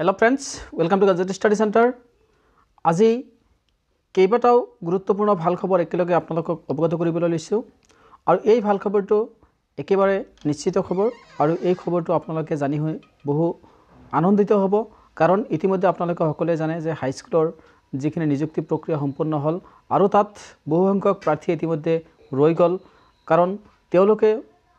hello' friends welcome to gadget study centre আজি কেইবাটাও গুৰুত্বপূৰ্ণ ভাল খবৰ একেলগে আপোনালোকক অৱগত কৰিবলৈ লৈছোঁ আৰু এই ভাল খবৰটো একেবাৰে নিশ্চিত খবৰ আৰু এই খবৰটো আপোনালোকে জানি হৈ বহু আনন্দিত হ'ব কাৰণ ইতিমধ্যে আপোনালোকে সকলোৱে জানে যে হাইস্কুলৰ যিখিনি নিযুক্তি প্ৰক্ৰিয়া সম্পূৰ্ণ হ'ল আৰু তাত বহুসংখ্যক প্ৰাৰ্থী ইতিমধ্যে ৰৈ গ'ল কাৰণ তেওঁলোকে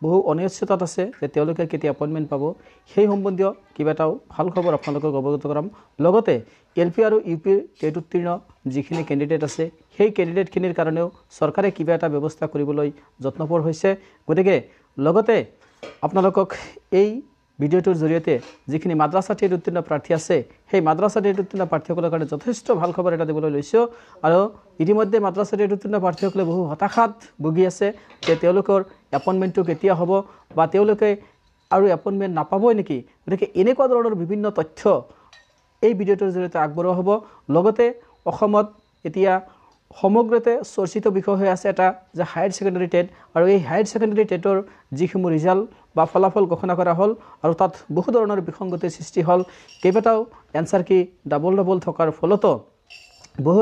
বহু অনিশ্চয়তাত আছে যে তেওঁলোকে কেতিয়া এপইণ্টমেণ্ট পাব সেই সম্বন্ধীয় কিবা এটাও ভাল খবৰ আপোনালোকক অৱগত কৰাম লগতে এল পি আৰু ইউ পিৰ টেট উত্তীৰ্ণ যিখিনি কেণ্ডিডেট আছে সেই কেণ্ডিডেটখিনিৰ কাৰণেও চৰকাৰে কিবা এটা ব্যৱস্থা কৰিবলৈ যত্নপৰ হৈছে গতিকে লগতে আপোনালোকক এই ভিডিঅ'টোৰ জৰিয়তে যিখিনি মাদ্ৰাছা টেট উত্তীৰ্ণ প্ৰাৰ্থী আছে সেই মাদ্ৰাছা টেট উত্তীৰ্ণ প্ৰাৰ্থীসকলৰ কাৰণে যথেষ্ট ভাল খবৰ এটা দিবলৈ লৈছোঁ আৰু ইতিমধ্যে মাদ্ৰাছা টেট উত্তীৰ্ণ প্ৰাৰ্থীসকলে বহু হতাশাত ভুগি আছে যে তেওঁলোকৰ এপইণ্টমেণ্টটো কেতিয়া হ'ব বা তেওঁলোকে আৰু এপইণ্টমেণ্ট নাপাবই নেকি গতিকে এনেকুৱা ধৰণৰ বিভিন্ন তথ্য এই ভিডিঅ'টোৰ জৰিয়তে আগবঢ়োৱা হ'ব লগতে অসমত এতিয়া সমগ্ৰতে চৰ্চিত বিষয় হৈ আছে এটা যে হায়াৰ ছেকেণ্ডেৰী টেট আৰু এই হায়াৰ ছেকেণ্ডেৰী টেটৰ যিসমূহ ৰিজাল্ট বা ফলাফল ঘোষণা করা হল আর তাত বহু ধরনের বিসঙ্গতির সৃষ্টি হল কেবাটাও এনসার কি ডাবল ডাবল থাকার ফলত বহু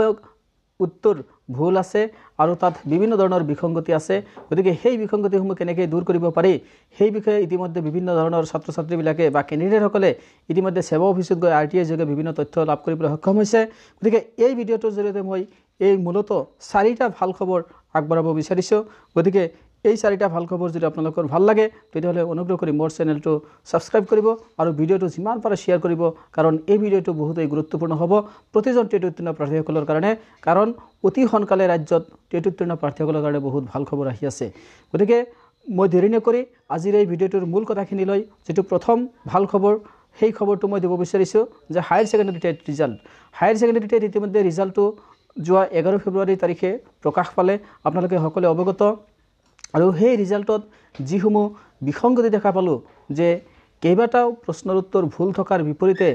উত্তর ভুল আছে আর তাত বিভিন্ন ধরনের বিসঙ্গতি আছে গতি সেই বিসঙ্গতিসম কেন দূর করব পারি সেই বিষয়ে ইতিমধ্যে বিভিন্ন ধরনের ছাত্রছাত্রীবিল বা কেন্ডিডেট সকলে ইতিমধ্যে সেবা অফিস গিয়ে আর টি আই যোগে বিভিন্ন তথ্য লাভ করবলে সক্ষম হয়েছে গতি এই ভিডিওটির জড়িয়ে মই এই মূলত চারিটা ভাল খবর আগবাব বিচারিছো গতি এই চাৰিটা ভাল খবৰ যদি আপোনালোকৰ ভাল লাগে তেতিয়াহ'লে অনুগ্ৰহ কৰি মোৰ চেনেলটো ছাবস্ক্ৰাইব কৰিব আৰু ভিডিঅ'টো যিমান পাৰে শ্বেয়াৰ কৰিব কাৰণ এই ভিডিঅ'টো বহুতেই গুৰুত্বপূৰ্ণ হব প্ৰতিজন টেট উত্তীৰ্ণ প্ৰাৰ্থীসকলৰ কাৰণে কাৰণ অতি সোনকালে ৰাজ্যত টেট উত্তীৰ্ণ প্ৰাৰ্থীসকলৰ কাৰণে বহুত ভাল খবৰ আহি আছে গতিকে মই দেৰি নকৰি আজিৰ এই ভিডিঅ'টোৰ মূল কথাখিনি লৈ যিটো প্ৰথম ভাল খবৰ সেই খবৰটো মই দিব বিচাৰিছোঁ যে higher secondary TET result higher secondary TET ইতিমধ্যে ৰিজাল্টটো যোৱা এঘাৰ ফেব্ৰুয়াৰি তাৰিখে প্ৰকাশ পালে আপোনালোকে সকলোৱে অৱগত আৰু সেই ৰিজাল্টত যিসমূহ বিসংগতি দেখা পালোঁ যে কেইবাটাও প্ৰশ্নৰ উত্তৰ ভুল থকাৰ বিপৰীতে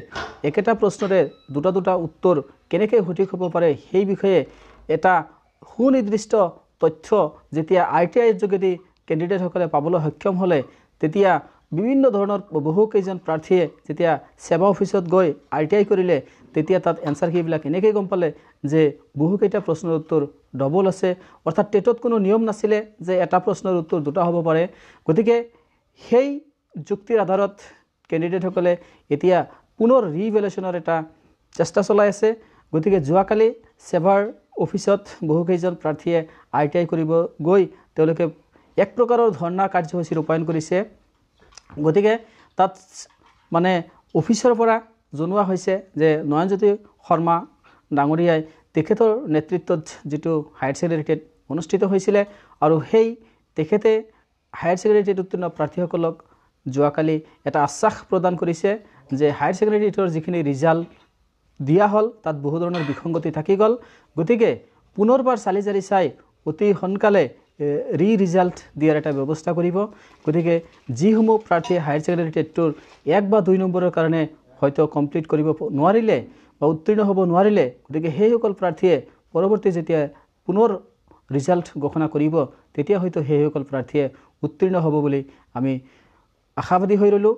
একেটা প্ৰশ্নৰে দুটা দুটা উত্তৰ কেনেকৈ সঠিক হ'ব পাৰে সেই বিষয়ে এটা সুনিৰ্দিষ্ট তথ্য যেতিয়া আই টি আইৰ যোগেদি কেণ্ডিডেটসকলে পাবলৈ সক্ষম হ'লে তেতিয়া বিভিন্ন ধৰণৰ বহুকেইজন প্ৰাৰ্থীয়ে যেতিয়া সেৱা অফিচত গৈ আৰ টি আই কৰিলে তেতিয়া তাত এনচাৰ সেইবিলাক এনেকৈ গম পালে যে বহুকেইটা প্ৰশ্নৰ উত্তৰ ডবল আছে অৰ্থাৎ টেটত কোনো নিয়ম নাছিলে যে এটা প্ৰশ্নৰ উত্তৰ দুটা হ'ব পাৰে গতিকে সেই যুক্তিৰ আধাৰত কেণ্ডিডেটসকলে এতিয়া পুনৰ ৰিভেলেশ্যনৰ এটা চেষ্টা চলাই আছে গতিকে যোৱাকালি ছেভাৰ অফিচত বহুকেইজন প্ৰাৰ্থীয়ে আই টি আই কৰিব গৈ তেওঁলোকে এক প্ৰকাৰৰ ধৰ্ণা কাৰ্যসূচী ৰূপায়ণ কৰিছে গতিকে তাত মানে অফিচৰ পৰা জনোৱা হৈছে যে নয়নজ্যোতি শৰ্মা ডাঙৰীয়াই তেখেতৰ নেতৃত্বত যিটো হায়াৰ ছেকেণ্ডেৰী টেট অনুষ্ঠিত হৈছিলে আৰু সেই তেখেতে হায়াৰ ছেকেণ্ডেৰী গ্ৰেড উত্তীৰ্ণ প্ৰাৰ্থীসকলক যোৱাকালি এটা আশ্বাস প্ৰদান কৰিছে যে হায়াৰ ছেকেণ্ডেৰী গ্ৰেডৰ যিখিনি ৰিজাল্ট দিয়া হ'ল তাত বহু ধৰণৰ বিসংগতি থাকি গ'ল গতিকে পুনৰবাৰ চালি জাৰি চাই অতি সোনকালে ৰি ৰিজাল্ট দিয়াৰ এটা ব্যৱস্থা কৰিব গতিকে যিসমূহ প্ৰাৰ্থীয়ে হায়াৰ ছেকেণ্ডাৰী টেটটোৰ এক বা দুই নম্বৰৰ কাৰণে হয়তো কমপ্লিট কৰিব নোৱাৰিলে বা উত্তীৰ্ণ হ'ব নোৱাৰিলে গতিকে সেইসকল প্ৰাৰ্থীয়ে পৰৱৰ্তী যেতিয়া পুনৰ ৰিজাল্ট ঘোষণা কৰিব তেতিয়া হয়তো সেইসকল প্ৰাৰ্থীয়ে উত্তীৰ্ণ হ'ব বুলি আমি আশাবাদী হৈ ৰ'লোঁ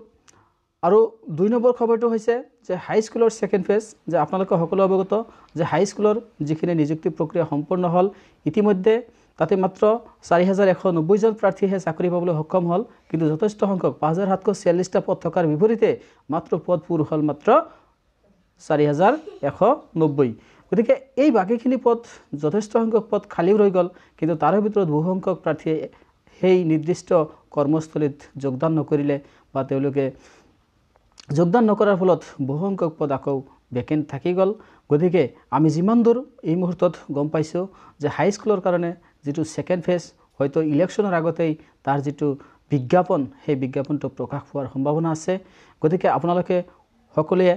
আৰু দুই নম্বৰ খবৰটো হৈছে যে হাইস্কুলৰ ছেকেণ্ড ফেজ যে আপোনালোকে সকলো অৱগত যে হাইস্কুলৰ যিখিনি নিযুক্তি প্ৰক্ৰিয়া সম্পূৰ্ণ হ'ল ইতিমধ্যে তাতে মাত্ৰ চাৰি হাজাৰ এশ নব্বৈজন প্ৰাৰ্থীহে চাকৰি পাবলৈ সক্ষম হ'ল কিন্তু যথেষ্ট সংখ্যক পাঁচ হাজাৰ সাতশ চিয়াল্লিছটা পদ থকাৰ বিপৰীতে মাত্ৰ পদ পূৰ হ'ল মাত্ৰ চাৰি হাজাৰ এশ নব্বৈ গতিকে এই বাকীখিনি পদ যথেষ্ট সংখ্যক পদ খালীও ৰৈ গ'ল কিন্তু তাৰে ভিতৰত বহুসংখ্যক প্ৰাৰ্থীয়ে সেই নিৰ্দিষ্ট কৰ্মস্থলীত যোগদান নকৰিলে বা তেওঁলোকে যোগদান নকৰাৰ ফলত বহুসংখ্যক পদ আকৌ ভেকেণ্ট থাকি গ'ল গতিকে আমি যিমান দূৰ এই মুহূৰ্তত গম পাইছোঁ যে হাইস্কুলৰ কাৰণে যিটো ছেকেণ্ড ফেজ হয়তো ইলেকশ্যনৰ আগতেই তাৰ যিটো বিজ্ঞাপন সেই বিজ্ঞাপনটো প্ৰকাশ পোৱাৰ সম্ভাৱনা আছে গতিকে আপোনালোকে সকলোৱে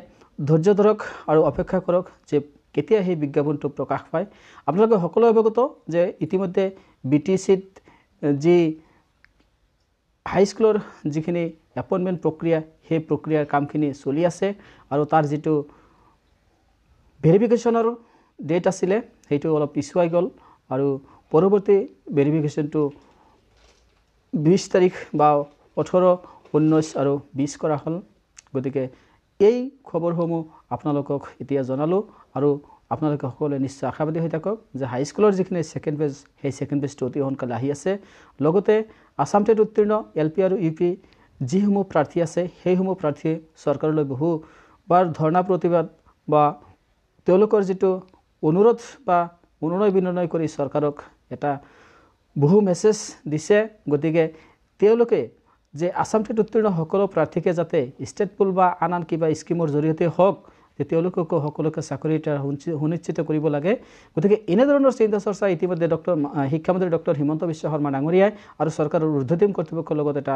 ধৈৰ্য ধৰক আৰু অপেক্ষা কৰক যে কেতিয়া সেই বিজ্ঞাপনটো প্ৰকাশ পায় আপোনালোকে সকলোৱে অৱগত যে ইতিমধ্যে বি টি চিত যি হাইস্কুলৰ যিখিনি এপইণ্টমেণ্ট প্ৰক্ৰিয়া সেই প্ৰক্ৰিয়াৰ কামখিনি চলি আছে আৰু তাৰ যিটো ভেৰিফিকেশ্যনৰ ডেট আছিলে সেইটো অলপ পিছুৱাই গ'ল আৰু পৰৱৰ্তী ভেৰিফিকেশ্যনটো বিছ তাৰিখ বা ওঠৰ ঊনৈছ আৰু বিছ কৰা হ'ল গতিকে এই খবৰসমূহ আপোনালোকক এতিয়া জনালোঁ আৰু আপোনালোকে সকলোৱে নিশ্চয় আশাবাদী হৈ থাকক যে হাইস্কুলৰ যিখিনি ছেকেণ্ড পেজ সেই ছেকেণ্ড পেজটো অতি সোনকালে আহি আছে লগতে আছাম টেট উত্তীৰ্ণ এল পি আৰু ইউ পি যিসমূহ প্ৰাৰ্থী আছে সেইসমূহ প্ৰাৰ্থীয়ে চৰকাৰলৈ বহুবাৰ ধৰ্ণা প্ৰতিবাদ বা তেওঁলোকৰ যিটো অনুৰোধ বা মনোনয় বিনয় কৰি চৰকাৰক এটা বহু মেছেজ দিছে গতিকে তেওঁলোকে যে আছাম টেট উত্তীৰ্ণ সকলো প্ৰাৰ্থীকে যাতে ষ্টেট পুল বা আন আন কিবা স্কিমৰ জৰিয়তে হওক যে তেওঁলোককো সকলোকে চাকৰি এটা সুনিশ্চিত কৰিব লাগে গতিকে এনেধৰণৰ চিন্তা চৰ্চা ইতিমধ্যে ডক্টৰ শিক্ষামন্ত্ৰী ডক্টৰ হিমন্ত বিশ্ব শৰ্মা ডাঙৰীয়াই আৰু চৰকাৰৰ ঊৰ্ধতিম কৰ্তৃপক্ষৰ লগত এটা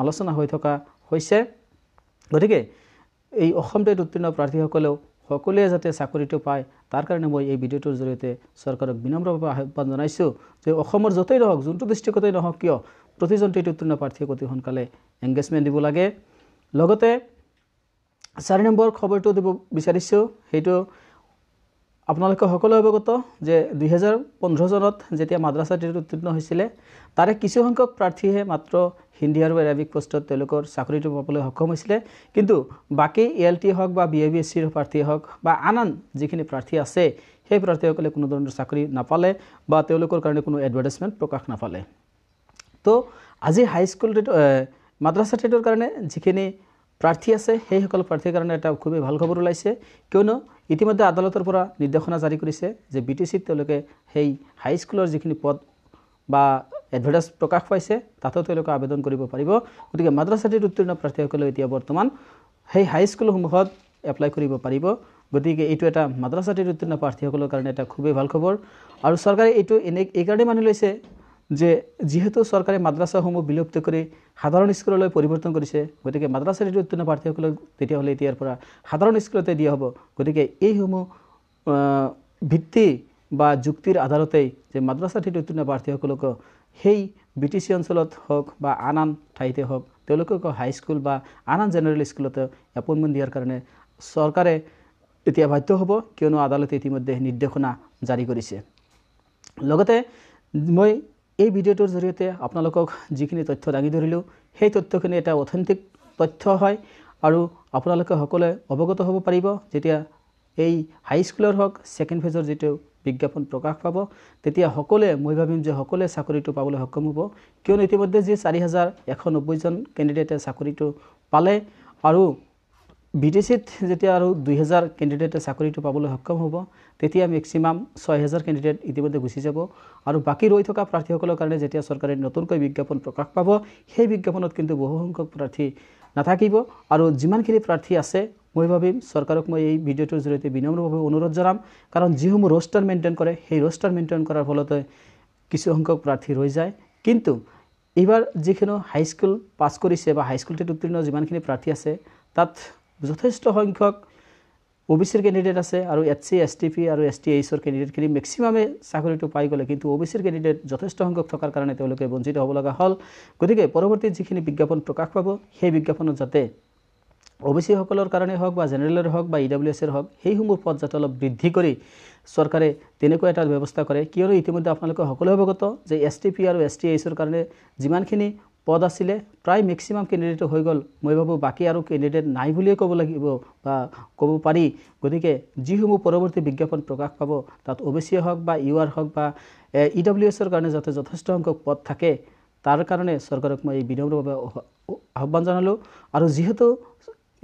আলোচনা হৈ থকা হৈছে গতিকে এই অসম টেট উত্তীৰ্ণ প্ৰাৰ্থীসকলেও সকলোৱে যাতে চাকৰিটো পায় তাৰ কাৰণে মই এই ভিডিঅ'টোৰ জৰিয়তে চৰকাৰক বিনম্ৰভাৱে আহ্বান জনাইছোঁ যে অসমৰ য'তেই নহওক যোনটো দৃষ্টিকতেই নহওক কিয় প্ৰতিজন টি উত্তীৰ্ণ প্ৰাৰ্থীক অতি সোনকালে এংগেজমেণ্ট দিব লাগে লগতে চাৰি নম্বৰ খবৰটো দিব বিচাৰিছোঁ সেইটো আপোনালোকে সকলোৱে অৱগত যে দুহেজাৰ পোন্ধৰ চনত যেতিয়া মাদ্ৰাছা মাদ্ৰাছাটিত উত্তীৰ্ণ হৈছিলে তাৰে কিছুসংখ্যক প্ৰাৰ্থীহে মাত্ৰ হিন্দী আৰু এৰাবিক পোষ্টত তেওঁলোকৰ চাকৰিটো পাবলৈ সক্ষম হৈছিলে কিন্তু বাকী এ এল টি হওক বা বি এ বি এছ চিৰ প্ৰাৰ্থীয়ে হওক বা আন আন যিখিনি প্ৰাৰ্থী আছে সেই প্ৰাৰ্থীসকলে কোনো ধৰণৰ চাকৰি নাপালে বা তেওঁলোকৰ কাৰণে কোনো এডভাৰ্টাইজমেণ্ট প্ৰকাশ নাপালে তো আজি হাইস্কুল মাদ্ৰাছা টেটৰ কাৰণে যিখিনি প্ৰাৰ্থী আছে সেইসকল প্ৰাৰ্থীৰ কাৰণে এটা খুবেই ভাল খবৰ ওলাইছে কিয়নো ইতিমধ্যে আদালতৰ পৰা নিৰ্দেশনা জাৰি কৰিছে যে বি টি চিত তেওঁলোকে সেই হাইস্কুলৰ যিখিনি পদ বা এডভাৰটাইজ প্ৰকাশ পাইছে তাতো তেওঁলোকে আবেদন কৰিব পাৰিব গতিকে মাদ্ৰাছাটিত উত্তীৰ্ণ প্ৰাৰ্থীসকলেও এতিয়া বৰ্তমান সেই হাইস্কুলসমূহত এপ্লাই কৰিব পাৰিব গতিকে এইটো এটা মাদ্ৰাছাটিত উত্তীৰ্ণ প্ৰাৰ্থীসকলৰ কাৰণে এটা খুবেই ভাল খবৰ আৰু চৰকাৰে এইটো এনে এইকাৰণেই মানি লৈছে যে যিহেতু চৰকাৰে মাদ্ৰাছাসমূহ বিলুপ্ত কৰি সাধাৰণ স্কুললৈ পৰিৱৰ্তন কৰিছে গতিকে মাদ্ৰাছা যদি উত্তীৰ্ণ প্ৰাৰ্থীসকলক তেতিয়াহ'লে এতিয়াৰ পৰা সাধাৰণ স্কুলতে দিয়া হ'ব গতিকে এইসমূহ ভিত্তি বা যুক্তিৰ আধাৰতেই যে মাদ্ৰাছা যদি উত্তীৰ্ণ প্ৰাৰ্থীসকলকো সেই বি টি চি অঞ্চলত হওক বা আন আন ঠাইতে হওক তেওঁলোককো হাইস্কুল বা আন আন জেনেৰেল স্কুলতে এপইণ্টমেণ্ট দিয়াৰ কাৰণে চৰকাৰে এতিয়া বাধ্য হ'ব কিয়নো আদালতে ইতিমধ্যে নিৰ্দেশনা জাৰি কৰিছে লগতে মই এই ভিডিঅ'টোৰ জৰিয়তে আপোনালোকক যিখিনি তথ্য দাঙি ধৰিলোঁ সেই তথ্যখিনি এটা অথেণ্টিক তথ্য হয় আৰু আপোনালোকে সকলোৱে অৱগত হ'ব পাৰিব যেতিয়া এই হাইস্কুলৰ হওক ছেকেণ্ড ফেজৰ যিটো বিজ্ঞাপন প্ৰকাশ পাব তেতিয়া সকলোৱে মই ভাবিম যে সকলোৱে চাকৰিটো পাবলৈ সক্ষম হ'ব কিয়নো ইতিমধ্যে যি চাৰি হাজাৰ এশ নব্বৈজন কেণ্ডিডেটে চাকৰিটো পালে আৰু বিদেশীত যেতিয়া আৰু দুই দুহেজাৰ কেণ্ডিডেটে চাকৰিটো পাবলৈ সক্ষম হ'ব তেতিয়া মেক্সিমাম ছয় হেজাৰ কেণ্ডিডেট ইতিমধ্যে গুচি যাব আৰু বাকী ৰৈ থকা প্ৰাৰ্থীসকলৰ কাৰণে যেতিয়া চৰকাৰে নতুনকৈ বিজ্ঞাপন প্ৰকাশ পাব সেই বিজ্ঞাপনত কিন্তু বহুসংখ্যক প্ৰাৰ্থী নাথাকিব আৰু যিমানখিনি প্ৰাৰ্থী আছে মই ভাবিম চৰকাৰক মই এই ভিডিঅ'টোৰ জৰিয়তে বিনম্ৰভাৱে অনুৰোধ জনাম কাৰণ যিসমূহ ৰোষ্টাৰ মেইনটেইন কৰে সেই ৰোষ্টাৰ মেইনটেইন কৰাৰ ফলতে কিছুসংখ্যক প্ৰাৰ্থী ৰৈ যায় কিন্তু এইবাৰ যিখিনি হাইস্কুল পাছ কৰিছে বা হাইস্কুল উত্তীৰ্ণ যিমানখিনি প্ৰাৰ্থী আছে তাত যথেষ্ট সংখ্যক ও বি চিৰ কেণ্ডিডেট আছে আৰু S C S T P আৰু এছ টি এইচৰ কেণ্ডিডেটখিনি মেক্সিমামে চাকৰিটো পাই গ'লে কিন্তু ও বি চিৰ কেণ্ডিডেট যথেষ্ট সংখ্যক থকাৰ কাৰণে তেওঁলোকে বঞ্চিত হ'ব লগা হ'ল গতিকে পৰৱৰ্তী যিখিনি বিজ্ঞাপন প্ৰকাশ পাব সেই বিজ্ঞাপনত যাতে ও বি চিসকলৰ কাৰণে হওক বা জেনেৰেলৰ হওক বা ই ডাব্লিউ এছৰ হওক সেইসমূহ পদ যাতে অলপ বৃদ্ধি কৰি চৰকাৰে তেনেকুৱা এটা ব্যৱস্থা কৰে কিয়নো ইতিমধ্যে আপোনালোকে সকলোৱে অৱগত যে এছ টি পি আৰু এছ টি এইচৰ কাৰণে যিমানখিনি পদ আছিলে প্ৰায় মেক্সিমাম কেণ্ডিডেট হৈ গ'ল মই ভাবোঁ বাকী আৰু কেণ্ডিডেট নাই বুলিয়ে ক'ব লাগিব বা ক'ব পাৰি গতিকে যিসমূহ পৰৱৰ্তী বিজ্ঞাপন প্ৰকাশ পাব তাত অ' বি চিয়ে হওক বা ইউ আৰ হওক বা ই ডব্লিউ এছৰ কাৰণে যাতে যথেষ্ট সংখ্যক পদ থাকে তাৰ কাৰণে চৰকাৰক মই এই বিনম্ৰভাৱে আহ্বান জনালোঁ আৰু যিহেতু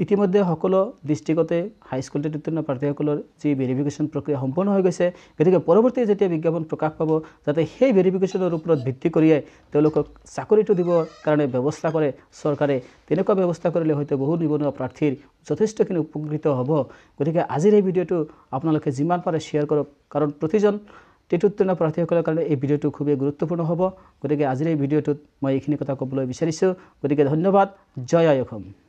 ইতিমধ্যে সকলো ডিষ্ট্ৰিক্টতে হাইস্কুলতে উত্তীৰ্ণ প্ৰাৰ্থীসকলৰ যি ভেৰিফিকেশ্যন প্ৰক্ৰিয়া সম্পূৰ্ণ হৈ গৈছে গতিকে পৰৱৰ্তী যেতিয়া বিজ্ঞাপন প্ৰকাশ পাব যাতে সেই ভেৰিফিকেশ্যনৰ ওপৰত ভিত্তি কৰিয়ে তেওঁলোকক চাকৰিটো দিবৰ কাৰণে ব্যৱস্থা কৰে চৰকাৰে তেনেকুৱা ব্যৱস্থা কৰিলে হয়তো বহু নিবনুৱা প্ৰাৰ্থীৰ যথেষ্টখিনি উপকৃত হ'ব গতিকে আজিৰ এই ভিডিঅ'টো আপোনালোকে যিমান পাৰে শ্বেয়াৰ কৰক কাৰণ প্ৰতিজন উত্তীৰ্ণ প্ৰাৰ্থীসকলৰ কাৰণে এই ভিডিঅ'টো খুবেই গুৰুত্বপূৰ্ণ হ'ব গতিকে আজিৰ এই ভিডিঅ'টোত মই এইখিনি কথা ক'বলৈ বিচাৰিছোঁ গতিকে ধন্যবাদ জয় অসম